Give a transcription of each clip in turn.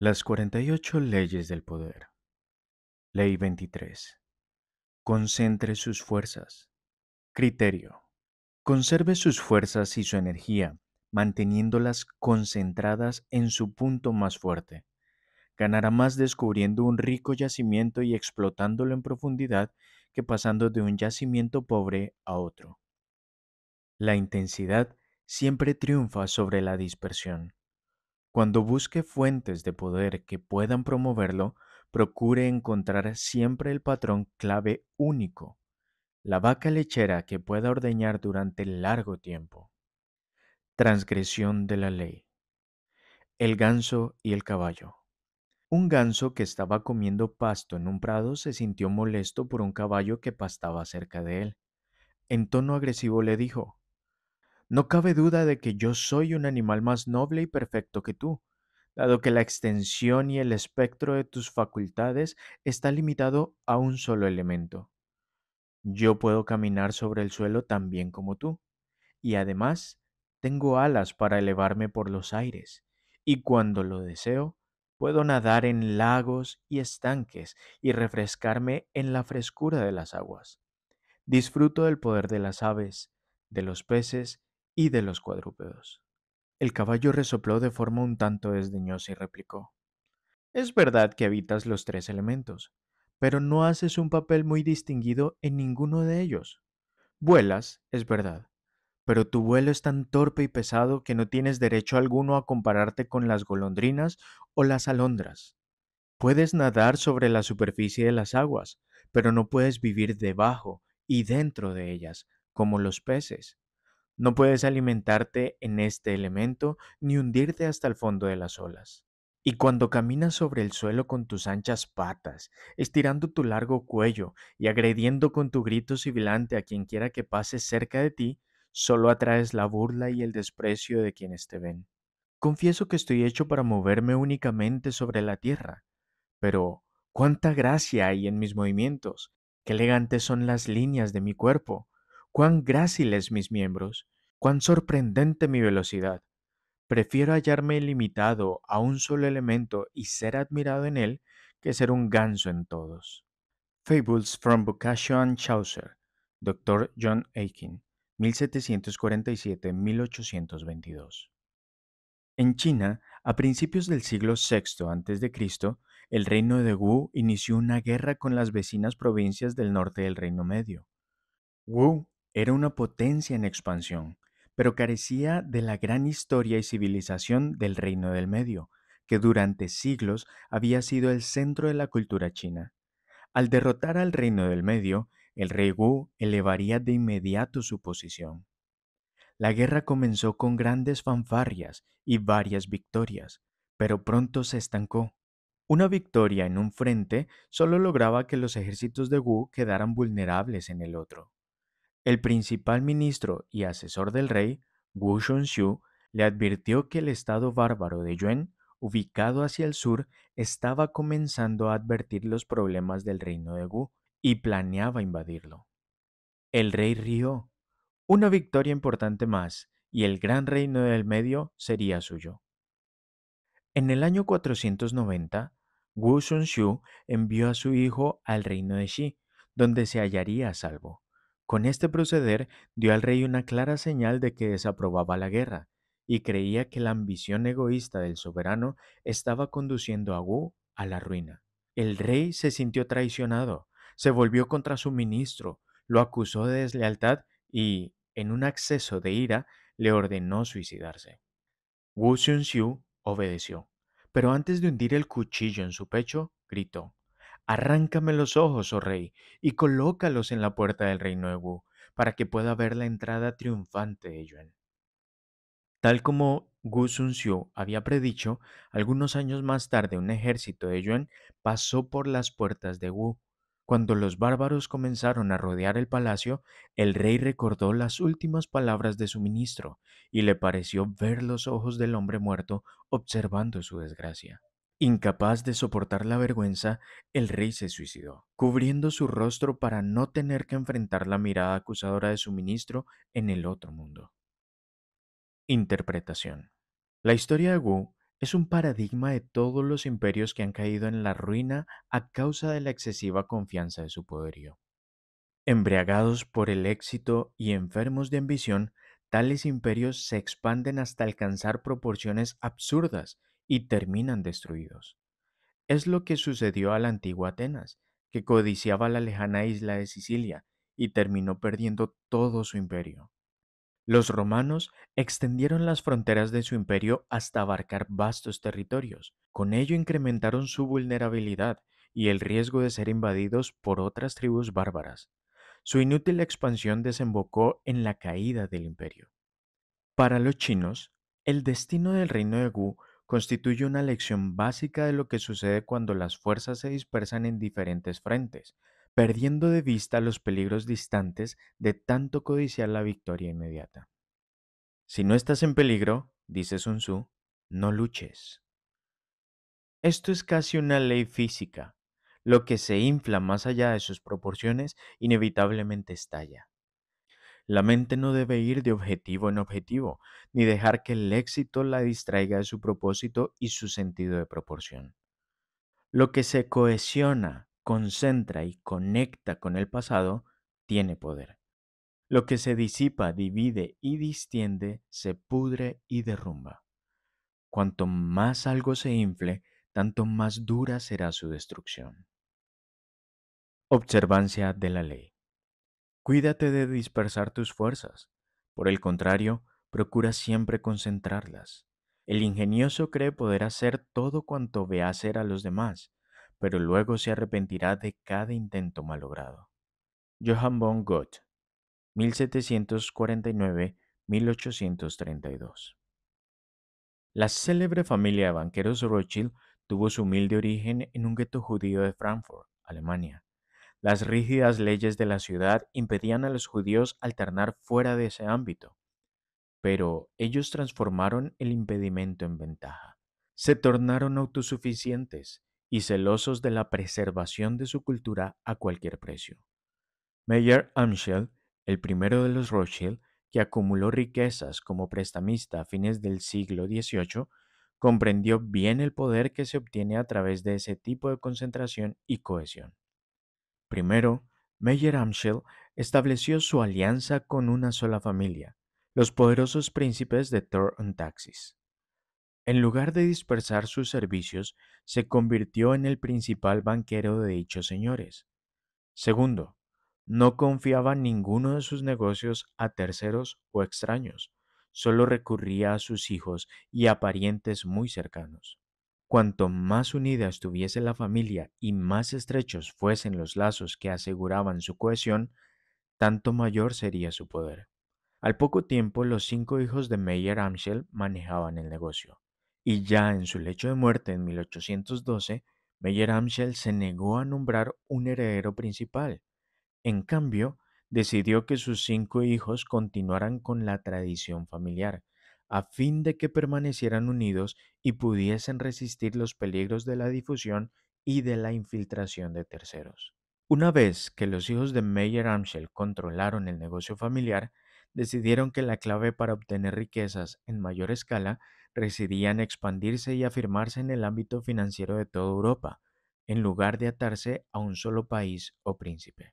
Las 48 leyes del poder. Ley 23. Concentre sus fuerzas. Criterio. Conserve sus fuerzas y su energía, manteniéndolas concentradas en su punto más fuerte. Ganará más descubriendo un rico yacimiento y explotándolo en profundidad que pasando de un yacimiento pobre a otro. La intensidad siempre triunfa sobre la dispersión. Cuando busque fuentes de poder que puedan promoverlo, procure encontrar siempre el patrón clave único, la vaca lechera que pueda ordeñar durante largo tiempo. Transgresión de la ley. El ganso y el caballo. Un ganso que estaba comiendo pasto en un prado se sintió molesto por un caballo que pastaba cerca de él. En tono agresivo le dijo, no cabe duda de que yo soy un animal más noble y perfecto que tú, dado que la extensión y el espectro de tus facultades está limitado a un solo elemento. Yo puedo caminar sobre el suelo tan bien como tú, y además tengo alas para elevarme por los aires, y cuando lo deseo, puedo nadar en lagos y estanques y refrescarme en la frescura de las aguas. Disfruto del poder de las aves, de los peces y de los cuadrúpedos. El caballo resopló de forma un tanto desdeñosa y replicó Es verdad que habitas los tres elementos, pero no haces un papel muy distinguido en ninguno de ellos. Vuelas, es verdad, pero tu vuelo es tan torpe y pesado que no tienes derecho alguno a compararte con las golondrinas o las alondras. Puedes nadar sobre la superficie de las aguas, pero no puedes vivir debajo y dentro de ellas, como los peces. No puedes alimentarte en este elemento ni hundirte hasta el fondo de las olas. Y cuando caminas sobre el suelo con tus anchas patas, estirando tu largo cuello y agrediendo con tu grito sibilante a quien quiera que pase cerca de ti, solo atraes la burla y el desprecio de quienes te ven. Confieso que estoy hecho para moverme únicamente sobre la tierra, pero cuánta gracia hay en mis movimientos, qué elegantes son las líneas de mi cuerpo, cuán gráciles mis miembros, cuán sorprendente mi velocidad. Prefiero hallarme limitado a un solo elemento y ser admirado en él que ser un ganso en todos. Fables from and Chaucer, Dr. John Aikin, 1747-1822. En China, a principios del siglo VI a.C., el reino de Wu inició una guerra con las vecinas provincias del norte del Reino Medio. Wu era una potencia en expansión, pero carecía de la gran historia y civilización del Reino del Medio, que durante siglos había sido el centro de la cultura china. Al derrotar al Reino del Medio, el rey Wu elevaría de inmediato su posición. La guerra comenzó con grandes fanfarrias y varias victorias, pero pronto se estancó. Una victoria en un frente solo lograba que los ejércitos de Wu quedaran vulnerables en el otro. El principal ministro y asesor del rey, Wu Xiu, le advirtió que el estado bárbaro de Yuen, ubicado hacia el sur, estaba comenzando a advertir los problemas del reino de Wu y planeaba invadirlo. El rey rió. Una victoria importante más, y el gran reino del medio sería suyo. En el año 490, Wu Shunxiu envió a su hijo al reino de Xi, donde se hallaría a salvo. Con este proceder dio al rey una clara señal de que desaprobaba la guerra, y creía que la ambición egoísta del soberano estaba conduciendo a Wu a la ruina. El rey se sintió traicionado, se volvió contra su ministro, lo acusó de deslealtad y, en un acceso de ira, le ordenó suicidarse. Wu Xun-xiu obedeció, pero antes de hundir el cuchillo en su pecho, gritó: Arráncame los ojos, oh rey, y colócalos en la puerta del reino de Wu, para que pueda ver la entrada triunfante de Yuan. Tal como Gu Sun Xiu había predicho, algunos años más tarde un ejército de Yuan pasó por las puertas de Wu. Cuando los bárbaros comenzaron a rodear el palacio, el rey recordó las últimas palabras de su ministro y le pareció ver los ojos del hombre muerto observando su desgracia. Incapaz de soportar la vergüenza, el rey se suicidó, cubriendo su rostro para no tener que enfrentar la mirada acusadora de su ministro en el otro mundo. Interpretación. La historia de Wu es un paradigma de todos los imperios que han caído en la ruina a causa de la excesiva confianza de su poderío. Embriagados por el éxito y enfermos de ambición, tales imperios se expanden hasta alcanzar proporciones absurdas y terminan destruidos. Es lo que sucedió a la antigua Atenas, que codiciaba la lejana isla de Sicilia y terminó perdiendo todo su imperio. Los romanos extendieron las fronteras de su imperio hasta abarcar vastos territorios. Con ello incrementaron su vulnerabilidad y el riesgo de ser invadidos por otras tribus bárbaras. Su inútil expansión desembocó en la caída del imperio. Para los chinos, el destino del reino de Wu constituye una lección básica de lo que sucede cuando las fuerzas se dispersan en diferentes frentes, perdiendo de vista los peligros distantes de tanto codiciar la victoria inmediata. Si no estás en peligro, dice Sun Tzu, no luches. Esto es casi una ley física. Lo que se infla más allá de sus proporciones inevitablemente estalla. La mente no debe ir de objetivo en objetivo, ni dejar que el éxito la distraiga de su propósito y su sentido de proporción. Lo que se cohesiona, concentra y conecta con el pasado tiene poder. Lo que se disipa, divide y distiende se pudre y derrumba. Cuanto más algo se infle, tanto más dura será su destrucción. Observancia de la ley. Cuídate de dispersar tus fuerzas. Por el contrario, procura siempre concentrarlas. El ingenioso cree poder hacer todo cuanto ve hacer a los demás, pero luego se arrepentirá de cada intento malogrado. Johann von Goethe, 1749-1832. La célebre familia de banqueros Rothschild tuvo su humilde origen en un gueto judío de Frankfurt, Alemania. Las rígidas leyes de la ciudad impedían a los judíos alternar fuera de ese ámbito, pero ellos transformaron el impedimento en ventaja. Se tornaron autosuficientes y celosos de la preservación de su cultura a cualquier precio. Meyer Amschel, el primero de los Rothschild, que acumuló riquezas como prestamista a fines del siglo XVIII, comprendió bien el poder que se obtiene a través de ese tipo de concentración y cohesión. Primero, Meyer-Amschel estableció su alianza con una sola familia, los poderosos príncipes de Thor Taxis. En lugar de dispersar sus servicios, se convirtió en el principal banquero de dichos señores. Segundo, no confiaba ninguno de sus negocios a terceros o extraños, solo recurría a sus hijos y a parientes muy cercanos. Cuanto más unida estuviese la familia y más estrechos fuesen los lazos que aseguraban su cohesión, tanto mayor sería su poder. Al poco tiempo, los cinco hijos de Meyer Amschel manejaban el negocio, y ya en su lecho de muerte en 1812, Meyer Amschel se negó a nombrar un heredero principal. En cambio, decidió que sus cinco hijos continuaran con la tradición familiar, a fin de que permanecieran unidos y pudiesen resistir los peligros de la difusión y de la infiltración de terceros. Una vez que los hijos de Meyer Amschel controlaron el negocio familiar, decidieron que la clave para obtener riquezas en mayor escala residía en expandirse y afirmarse en el ámbito financiero de toda Europa, en lugar de atarse a un solo país o príncipe.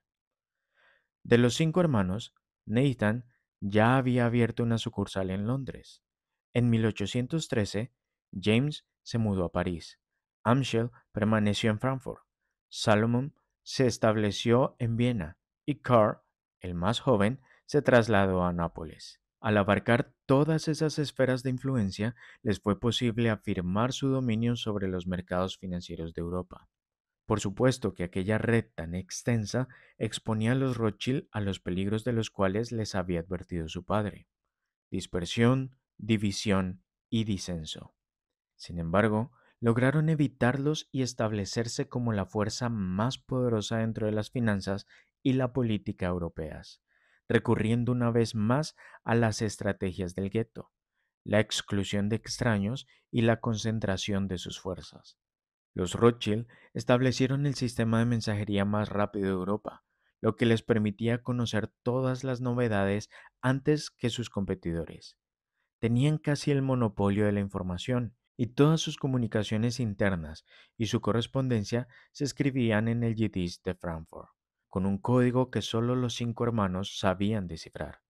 De los cinco hermanos, Nathan ya había abierto una sucursal en Londres. En 1813, James se mudó a París. Amschel permaneció en Frankfurt. Salomon se estableció en Viena y Carr, el más joven, se trasladó a Nápoles. Al abarcar todas esas esferas de influencia, les fue posible afirmar su dominio sobre los mercados financieros de Europa. Por supuesto que aquella red tan extensa exponía a los Rothschild a los peligros de los cuales les había advertido su padre. Dispersión, división y disenso. Sin embargo, lograron evitarlos y establecerse como la fuerza más poderosa dentro de las finanzas y la política europeas, recurriendo una vez más a las estrategias del gueto, la exclusión de extraños y la concentración de sus fuerzas. Los Rothschild establecieron el sistema de mensajería más rápido de Europa, lo que les permitía conocer todas las novedades antes que sus competidores tenían casi el monopolio de la información, y todas sus comunicaciones internas y su correspondencia se escribían en el Yiddish de Frankfurt, con un código que solo los cinco hermanos sabían descifrar.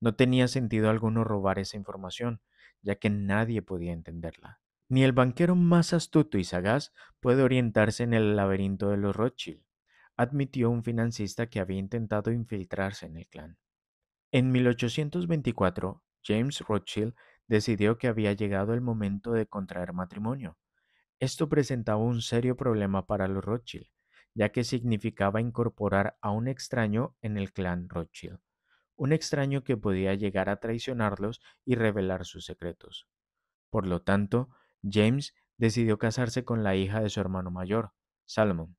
No tenía sentido alguno robar esa información, ya que nadie podía entenderla. Ni el banquero más astuto y sagaz puede orientarse en el laberinto de los Rothschild, admitió un financista que había intentado infiltrarse en el clan. En 1824, James Rothschild decidió que había llegado el momento de contraer matrimonio. Esto presentaba un serio problema para los Rothschild, ya que significaba incorporar a un extraño en el clan Rothschild, un extraño que podía llegar a traicionarlos y revelar sus secretos. Por lo tanto, James decidió casarse con la hija de su hermano mayor, Salomon.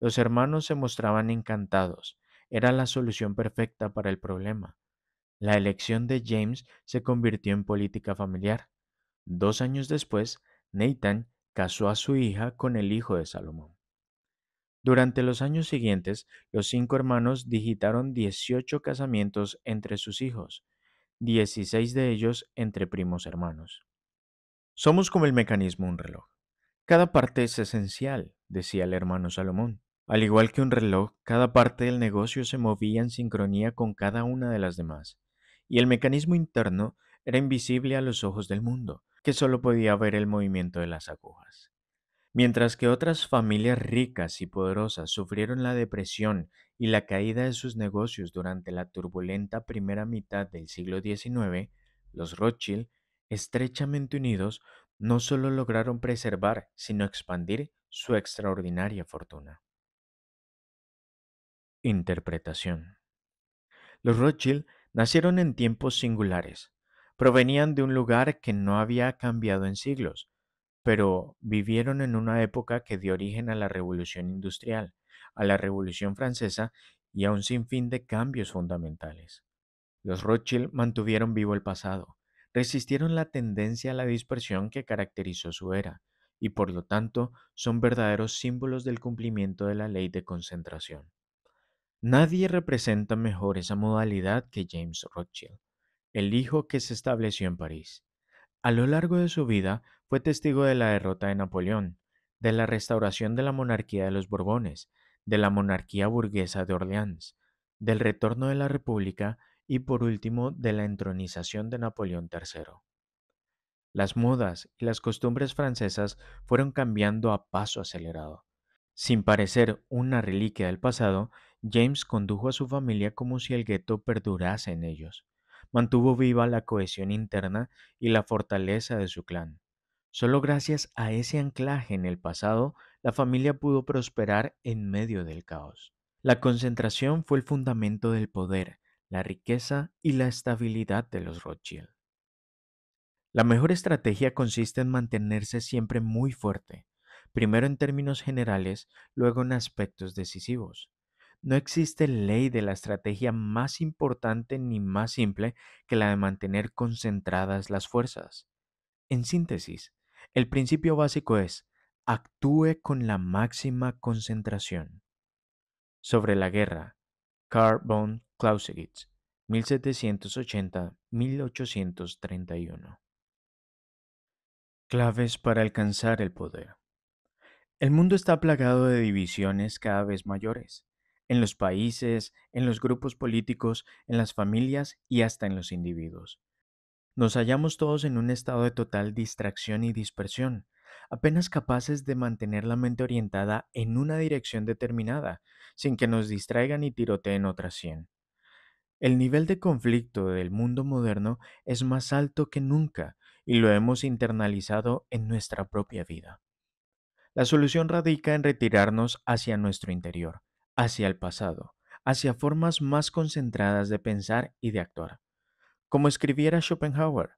Los hermanos se mostraban encantados, era la solución perfecta para el problema. La elección de James se convirtió en política familiar. Dos años después, Nathan casó a su hija con el hijo de Salomón. Durante los años siguientes, los cinco hermanos digitaron 18 casamientos entre sus hijos, 16 de ellos entre primos hermanos. Somos como el mecanismo un reloj. Cada parte es esencial, decía el hermano Salomón. Al igual que un reloj, cada parte del negocio se movía en sincronía con cada una de las demás y el mecanismo interno era invisible a los ojos del mundo, que solo podía ver el movimiento de las agujas. Mientras que otras familias ricas y poderosas sufrieron la depresión y la caída de sus negocios durante la turbulenta primera mitad del siglo XIX, los Rothschild, estrechamente unidos, no solo lograron preservar, sino expandir su extraordinaria fortuna. Interpretación. Los Rothschild Nacieron en tiempos singulares. Provenían de un lugar que no había cambiado en siglos, pero vivieron en una época que dio origen a la Revolución Industrial, a la Revolución Francesa y a un sinfín de cambios fundamentales. Los Rothschild mantuvieron vivo el pasado, resistieron la tendencia a la dispersión que caracterizó su era, y por lo tanto son verdaderos símbolos del cumplimiento de la ley de concentración. Nadie representa mejor esa modalidad que James Rothschild, el hijo que se estableció en París. A lo largo de su vida fue testigo de la derrota de Napoleón, de la restauración de la monarquía de los Borbones, de la monarquía burguesa de Orleans, del retorno de la República y por último de la entronización de Napoleón III. Las modas y las costumbres francesas fueron cambiando a paso acelerado. Sin parecer una reliquia del pasado, James condujo a su familia como si el gueto perdurase en ellos. Mantuvo viva la cohesión interna y la fortaleza de su clan. Solo gracias a ese anclaje en el pasado, la familia pudo prosperar en medio del caos. La concentración fue el fundamento del poder, la riqueza y la estabilidad de los Rothschild. La mejor estrategia consiste en mantenerse siempre muy fuerte, primero en términos generales, luego en aspectos decisivos. No existe ley de la estrategia más importante ni más simple que la de mantener concentradas las fuerzas. En síntesis, el principio básico es actúe con la máxima concentración. Sobre la guerra, Karl von Clausewitz, 1780-1831. Claves para alcanzar el poder. El mundo está plagado de divisiones cada vez mayores en los países, en los grupos políticos, en las familias y hasta en los individuos. Nos hallamos todos en un estado de total distracción y dispersión, apenas capaces de mantener la mente orientada en una dirección determinada, sin que nos distraigan y tiroteen otras cien. El nivel de conflicto del mundo moderno es más alto que nunca y lo hemos internalizado en nuestra propia vida. La solución radica en retirarnos hacia nuestro interior, hacia el pasado, hacia formas más concentradas de pensar y de actuar. Como escribiera Schopenhauer,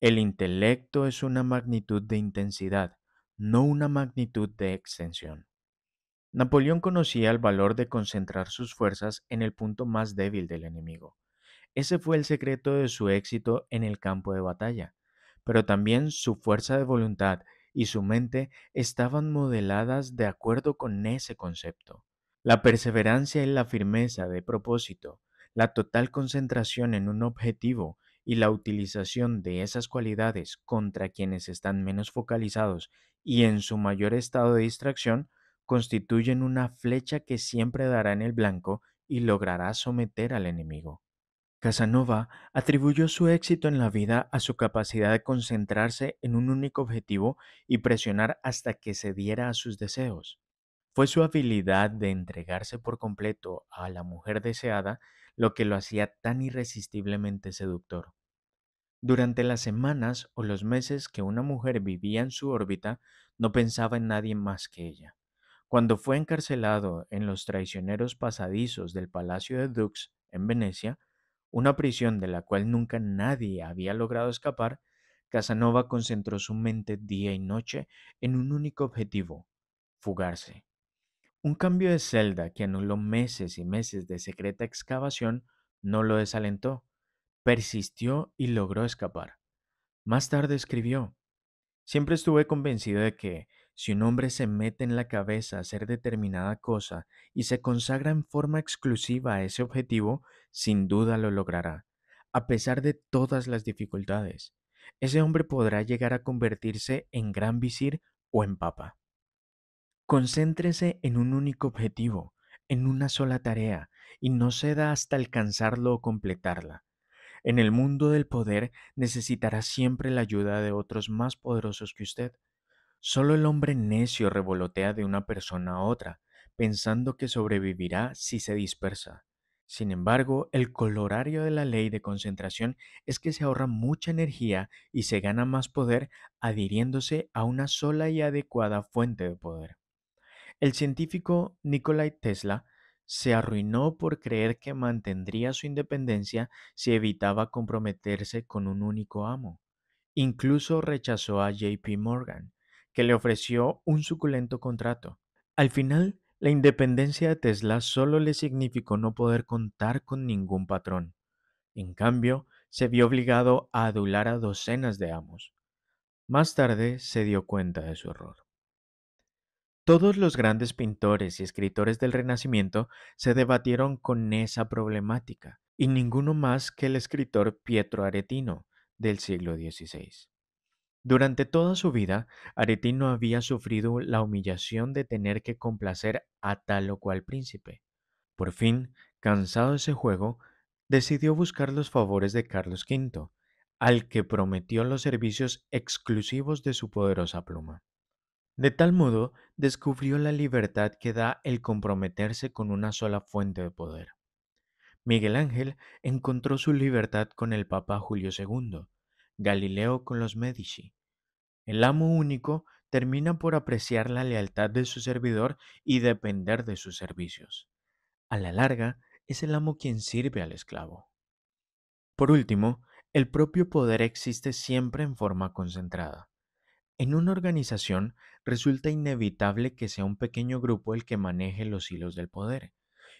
el intelecto es una magnitud de intensidad, no una magnitud de extensión. Napoleón conocía el valor de concentrar sus fuerzas en el punto más débil del enemigo. Ese fue el secreto de su éxito en el campo de batalla, pero también su fuerza de voluntad y su mente estaban modeladas de acuerdo con ese concepto. La perseverancia es la firmeza de propósito, la total concentración en un objetivo y la utilización de esas cualidades contra quienes están menos focalizados y en su mayor estado de distracción constituyen una flecha que siempre dará en el blanco y logrará someter al enemigo. Casanova atribuyó su éxito en la vida a su capacidad de concentrarse en un único objetivo y presionar hasta que cediera a sus deseos. Fue su habilidad de entregarse por completo a la mujer deseada lo que lo hacía tan irresistiblemente seductor. Durante las semanas o los meses que una mujer vivía en su órbita, no pensaba en nadie más que ella. Cuando fue encarcelado en los traicioneros pasadizos del Palacio de Dux, en Venecia, una prisión de la cual nunca nadie había logrado escapar, Casanova concentró su mente día y noche en un único objetivo, fugarse. Un cambio de celda que anuló meses y meses de secreta excavación no lo desalentó. Persistió y logró escapar. Más tarde escribió, Siempre estuve convencido de que, si un hombre se mete en la cabeza a hacer determinada cosa y se consagra en forma exclusiva a ese objetivo, sin duda lo logrará, a pesar de todas las dificultades. Ese hombre podrá llegar a convertirse en gran visir o en papa. Concéntrese en un único objetivo, en una sola tarea, y no ceda hasta alcanzarlo o completarla. En el mundo del poder necesitará siempre la ayuda de otros más poderosos que usted. Solo el hombre necio revolotea de una persona a otra, pensando que sobrevivirá si se dispersa. Sin embargo, el colorario de la ley de concentración es que se ahorra mucha energía y se gana más poder adhiriéndose a una sola y adecuada fuente de poder. El científico Nikolai Tesla se arruinó por creer que mantendría su independencia si evitaba comprometerse con un único amo. Incluso rechazó a JP Morgan, que le ofreció un suculento contrato. Al final, la independencia de Tesla solo le significó no poder contar con ningún patrón. En cambio, se vio obligado a adular a docenas de amos. Más tarde se dio cuenta de su error. Todos los grandes pintores y escritores del Renacimiento se debatieron con esa problemática, y ninguno más que el escritor Pietro Aretino del siglo XVI. Durante toda su vida, Aretino había sufrido la humillación de tener que complacer a tal o cual príncipe. Por fin, cansado de ese juego, decidió buscar los favores de Carlos V, al que prometió los servicios exclusivos de su poderosa pluma. De tal modo, descubrió la libertad que da el comprometerse con una sola fuente de poder. Miguel Ángel encontró su libertad con el Papa Julio II, Galileo con los Medici. El amo único termina por apreciar la lealtad de su servidor y depender de sus servicios. A la larga, es el amo quien sirve al esclavo. Por último, el propio poder existe siempre en forma concentrada. En una organización resulta inevitable que sea un pequeño grupo el que maneje los hilos del poder,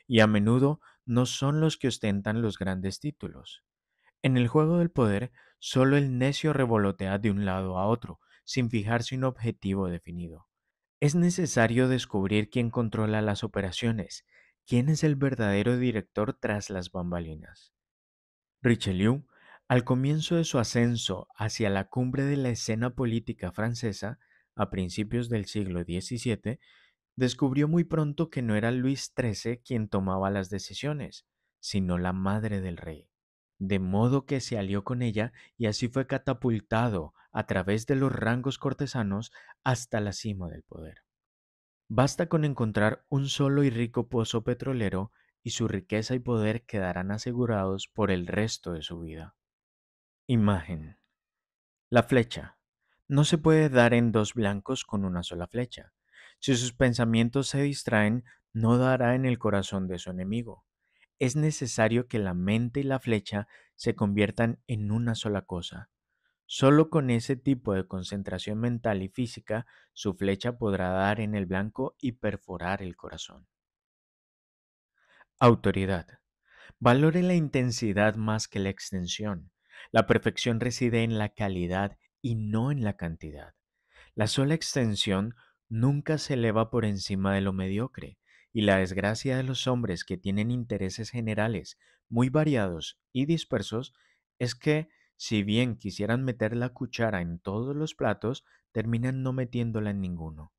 y a menudo no son los que ostentan los grandes títulos. En el juego del poder, solo el necio revolotea de un lado a otro, sin fijarse un objetivo definido. Es necesario descubrir quién controla las operaciones, quién es el verdadero director tras las bambalinas. Richelieu al comienzo de su ascenso hacia la cumbre de la escena política francesa, a principios del siglo XVII, descubrió muy pronto que no era Luis XIII quien tomaba las decisiones, sino la madre del rey. De modo que se alió con ella y así fue catapultado a través de los rangos cortesanos hasta la cima del poder. Basta con encontrar un solo y rico pozo petrolero y su riqueza y poder quedarán asegurados por el resto de su vida. Imagen. La flecha. No se puede dar en dos blancos con una sola flecha. Si sus pensamientos se distraen, no dará en el corazón de su enemigo. Es necesario que la mente y la flecha se conviertan en una sola cosa. Solo con ese tipo de concentración mental y física, su flecha podrá dar en el blanco y perforar el corazón. Autoridad. Valore la intensidad más que la extensión. La perfección reside en la calidad y no en la cantidad. La sola extensión nunca se eleva por encima de lo mediocre, y la desgracia de los hombres que tienen intereses generales muy variados y dispersos es que, si bien quisieran meter la cuchara en todos los platos, terminan no metiéndola en ninguno.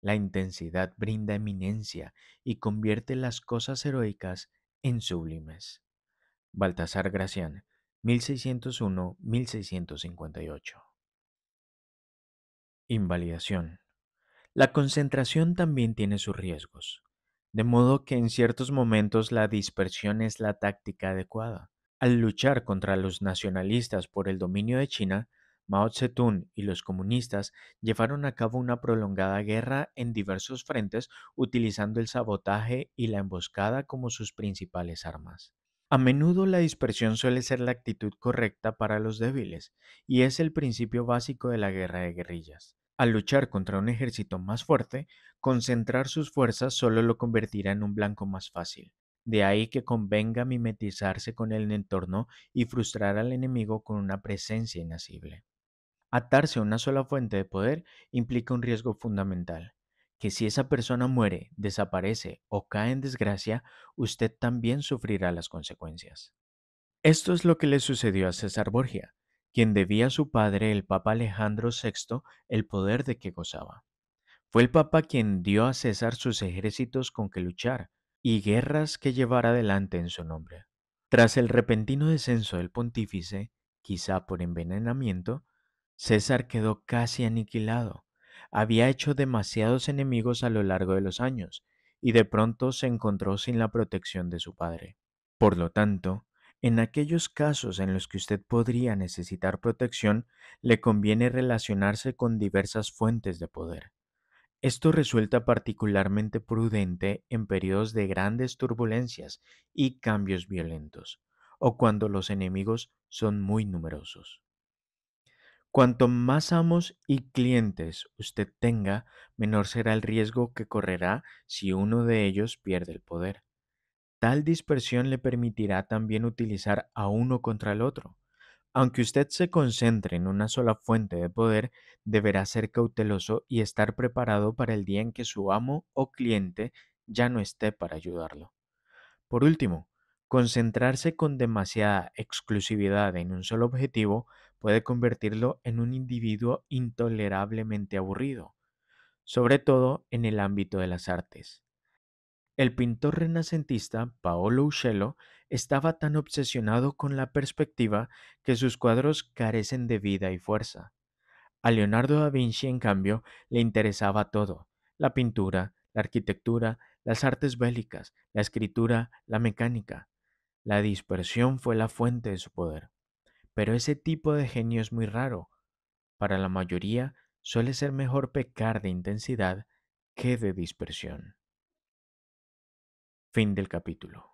La intensidad brinda eminencia y convierte las cosas heroicas en sublimes. Baltasar Gracián, 1601-1658. Invalidación. La concentración también tiene sus riesgos, de modo que en ciertos momentos la dispersión es la táctica adecuada. Al luchar contra los nacionalistas por el dominio de China, Mao Zedong y los comunistas llevaron a cabo una prolongada guerra en diversos frentes utilizando el sabotaje y la emboscada como sus principales armas. A menudo la dispersión suele ser la actitud correcta para los débiles, y es el principio básico de la guerra de guerrillas. Al luchar contra un ejército más fuerte, concentrar sus fuerzas solo lo convertirá en un blanco más fácil. De ahí que convenga mimetizarse con el entorno y frustrar al enemigo con una presencia inasible. Atarse a una sola fuente de poder implica un riesgo fundamental, que si esa persona muere, desaparece o cae en desgracia, usted también sufrirá las consecuencias. Esto es lo que le sucedió a César Borgia, quien debía a su padre, el Papa Alejandro VI, el poder de que gozaba. Fue el Papa quien dio a César sus ejércitos con que luchar y guerras que llevar adelante en su nombre. Tras el repentino descenso del pontífice, quizá por envenenamiento, César quedó casi aniquilado había hecho demasiados enemigos a lo largo de los años, y de pronto se encontró sin la protección de su padre. Por lo tanto, en aquellos casos en los que usted podría necesitar protección, le conviene relacionarse con diversas fuentes de poder. Esto resulta particularmente prudente en periodos de grandes turbulencias y cambios violentos, o cuando los enemigos son muy numerosos. Cuanto más amos y clientes usted tenga, menor será el riesgo que correrá si uno de ellos pierde el poder. Tal dispersión le permitirá también utilizar a uno contra el otro. Aunque usted se concentre en una sola fuente de poder, deberá ser cauteloso y estar preparado para el día en que su amo o cliente ya no esté para ayudarlo. Por último, concentrarse con demasiada exclusividad en un solo objetivo puede convertirlo en un individuo intolerablemente aburrido, sobre todo en el ámbito de las artes. El pintor renacentista Paolo Uccello estaba tan obsesionado con la perspectiva que sus cuadros carecen de vida y fuerza. A Leonardo da Vinci, en cambio, le interesaba todo, la pintura, la arquitectura, las artes bélicas, la escritura, la mecánica. La dispersión fue la fuente de su poder pero ese tipo de genio es muy raro. Para la mayoría suele ser mejor pecar de intensidad que de dispersión. Fin del capítulo.